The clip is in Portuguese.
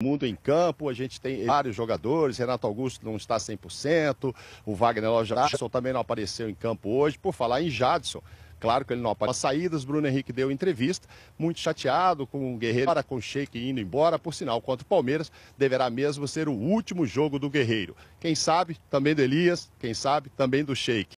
mundo em campo, a gente tem vários jogadores, Renato Augusto não está 100%, o Wagner o Jadson também não apareceu em campo hoje, por falar em Jadson, claro que ele não apareceu. As saídas, Bruno Henrique deu entrevista, muito chateado com o Guerreiro, com o Sheik indo embora, por sinal, contra o Palmeiras, deverá mesmo ser o último jogo do Guerreiro. Quem sabe também do Elias, quem sabe também do Sheik.